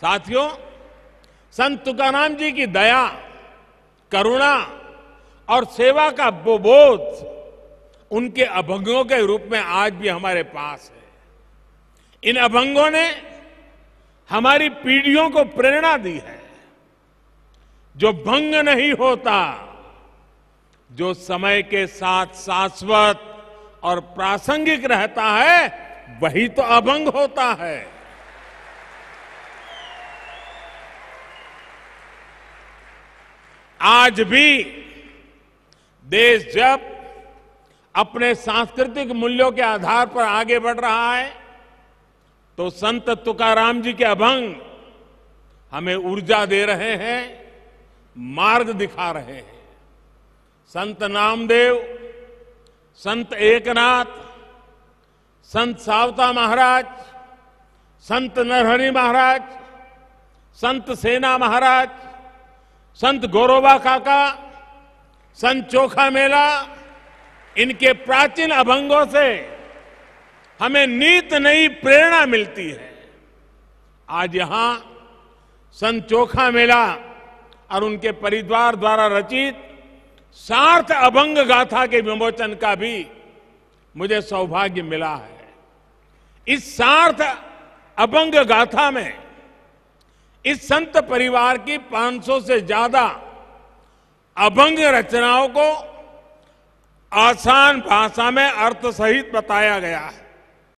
साथियों संत तुकाराम जी की दया करुणा और सेवा का वो बोध उनके अभंगों के रूप में आज भी हमारे पास है इन अभंगों ने हमारी पीढ़ियों को प्रेरणा दी है जो भंग नहीं होता जो समय के साथ शाश्वत और प्रासंगिक रहता है वही तो अभंग होता है आज भी देश जब अपने सांस्कृतिक मूल्यों के आधार पर आगे बढ़ रहा है तो संत तुकाराम जी के अभंग हमें ऊर्जा दे रहे हैं मार्ग दिखा रहे हैं संत नामदेव संत एकनाथ संत सावता महाराज संत नरहरि महाराज संत सेना महाराज संत गौरवा काका संत चोखा मेला इनके प्राचीन अभंगों से हमें नीत नई प्रेरणा मिलती है आज यहां संत चोखा मेला और उनके परिवार द्वारा रचित सार्थ अभंग गाथा के विमोचन का भी मुझे सौभाग्य मिला है इस सार्थ अभंग गाथा में इस संत परिवार की 500 से ज्यादा अभंग रचनाओं को आसान भाषा में अर्थ सहित बताया गया है